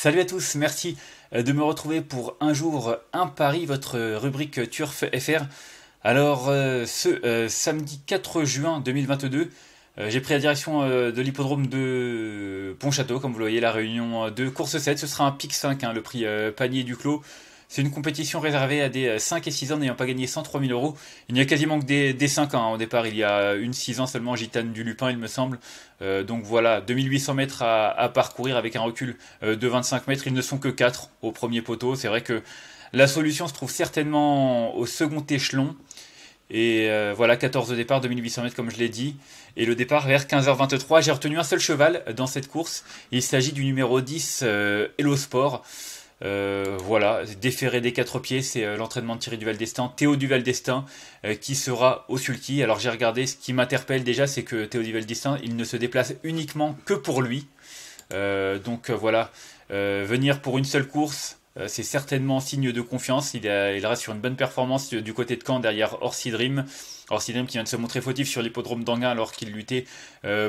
Salut à tous, merci euh, de me retrouver pour un jour euh, un pari, votre euh, rubrique Turf FR. Alors ce samedi 4 juin 2022, j'ai pris la direction de l'hippodrome de Pontchâteau, comme vous le voyez, la réunion de course 7. Ce sera un pic 5, hein, le prix panier du clos. C'est une compétition réservée à des 5 euh, et 6 ans n'ayant pas gagné 103 000 euros. Il n'y a quasiment que des, 5 ans hein, au départ. Il y a une 6 ans seulement, Gitane du Lupin, il me semble. Euh, donc voilà, 2800 mètres à, à, parcourir avec un recul euh, de 25 mètres. Ils ne sont que 4 au premier poteau. C'est vrai que la solution se trouve certainement au second échelon. Et voilà, 14 de départ, 2800 mètres comme je l'ai dit. Et le départ vers 15h23. J'ai retenu un seul cheval dans cette course. Il s'agit du numéro 10, euh, Hello Sport. Euh, voilà, déféré des quatre pieds, c'est euh, l'entraînement de Thierry Duval d'Estaing, Théo Duval euh, qui sera au sulky. Alors j'ai regardé, ce qui m'interpelle déjà, c'est que Théo Duval il ne se déplace uniquement que pour lui. donc voilà, venir pour une seule course, euh, c'est certainement signe de confiance. Il, euh, reste sur une bonne performance euh, du côté de Caen derrière Orsi Dream. qui vient de se montrer fautif sur l'hippodrome d'Anguin alors qu'il luttait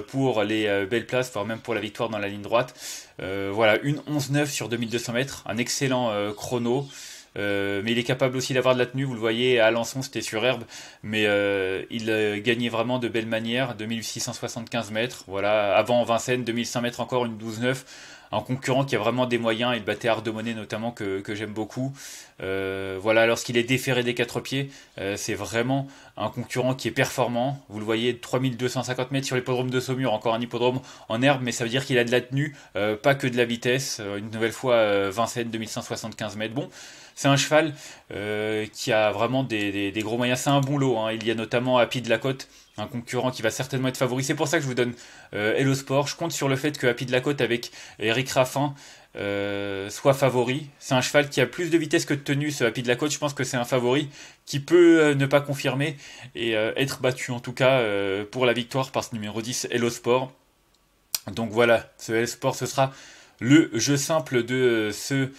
pour les belles places, voire même pour la victoire dans la ligne droite. voilà, une 11-9 sur 2200 mètres, un excellent chrono. mais il est capable aussi d'avoir de la tenue, vous le voyez, à Alençon c'était sur herbe, mais il gagnait vraiment de belles manières, 2675 mètres, voilà, avant Vincennes, 2100 mètres encore, une 12-9, un concurrent qui a vraiment des moyens, et battait Art de notamment que, que j'aime beaucoup. Euh, voilà, lorsqu'il est déféré des quatre pieds, euh, c'est vraiment un concurrent qui est performant. Vous le voyez, 3250 mètres sur l'hippodrome de Saumur, encore un hippodrome en herbe, mais ça veut dire qu'il a de la tenue, euh, pas que de la vitesse. Une nouvelle fois, Vincennes, 2175 mètres. Bon, c'est un cheval qui a vraiment des, des, gros moyens. C'est un bon lot. Hein. Il y a notamment Happy de la Côte un concurrent qui va certainement être favori. C'est pour ça que je vous donne euh, Hello Sport. Je compte sur le fait que Happy de la Côte avec euh, Eric Raffin euh, soit favori. C'est un cheval qui a plus de vitesse que de tenue, ce Happy de la Côte. Je pense que c'est un favori qui peut ne pas confirmer et être battu en tout cas pour la victoire par ce numéro 10 Hello Sport. Donc voilà, ce Hello Sport, ce sera le jeu simple de ce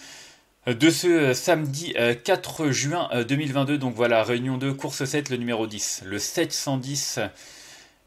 euh, de ce euh, samedi 4 euh, juin 2022. Donc voilà, réunion 2, course 7, le numéro 10. Le 710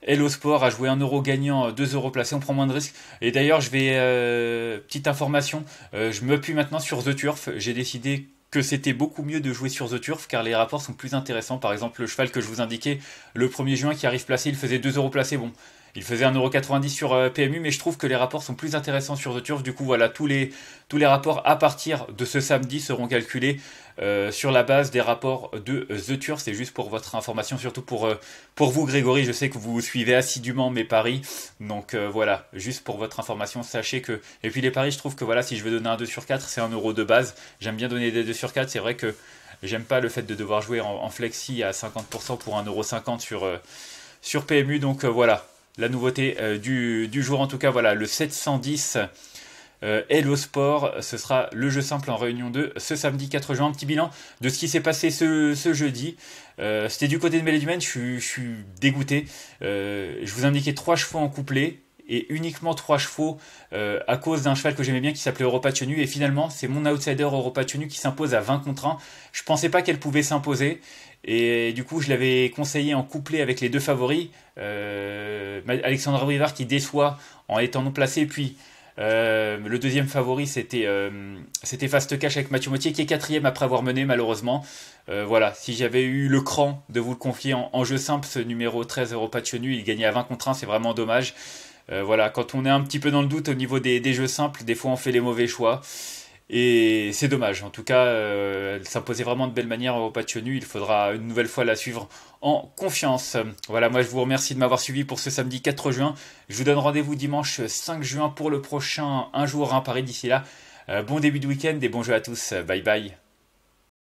Hello Sport a joué 1 euro gagnant, 2 euros placés, on prend moins de risques. Et d'ailleurs, je vais. petite information, je m'appuie maintenant sur The Turf. J'ai décidé que c'était beaucoup mieux de jouer sur The Turf car les rapports sont plus intéressants. Par exemple, le cheval que je vous indiquais le 1er juin qui arrive placé, il faisait 2 euros placés. Bon, il faisait 1,90€ sur euh, PMU, mais je trouve que les rapports sont plus intéressants sur The Turf. Du coup, voilà, tous les, tous les rapports à partir de ce samedi seront calculés euh, sur la base des rapports de euh, The Turf. C'est juste pour votre information, surtout pour, pour vous, Grégory. Je sais que vous suivez assidûment mes paris. Donc voilà, juste pour votre information, sachez que. Et puis les paris, je trouve que voilà, si je veux donner un 2 sur 4, c'est euro de base. J'aime bien donner des 2 sur 4. C'est vrai que j'aime pas le fait de devoir jouer en, flexi à 50% pour 1,50€ sur, sur PMU. Donc voilà la nouveauté euh, du, jour en tout cas voilà le 710 euh, Hello Sport, ce sera le jeu simple en réunion 2 ce samedi 4 juin. petit bilan de ce qui s'est passé ce, jeudi. Euh, c'était du côté de du je, je suis dégoûté. je vous indiquais trois chevaux en couplet et uniquement trois chevaux à cause d'un cheval que j'aimais bien qui s'appelait Europa Tenu. Et finalement, c'est mon outsider Europa Tenu qui s'impose à 20 contre 1. Je pensais pas qu'elle pouvait s'imposer et du coup, je l'avais conseillé en couplet avec les deux favoris. Euh, Alexandre Rivard qui déçoit en étant non placé. Puis euh, le deuxième favori, c'était euh, c'était Fast Cash avec Mathieu Mottier qui est quatrième après avoir mené malheureusement. Euh, voilà, si j'avais eu le cran de vous le confier en, jeu simple, ce numéro 13 Europa Chenu, il gagnait à 20 contre 1, c'est vraiment dommage. voilà, quand on est un petit peu dans le doute au niveau des, des jeux simples, des fois on fait les mauvais choix. Et c'est dommage. En tout cas, euh, elle s'imposait vraiment de belle manière au nu. Il faudra une nouvelle fois la suivre en confiance. Voilà, moi je vous remercie de m'avoir suivi pour ce samedi 4 juin. Je vous donne rendez-vous dimanche 5 juin pour le prochain Un jour, à Paris d'ici là. Euh, bon début de week-end et bon jeu à tous. Bye bye.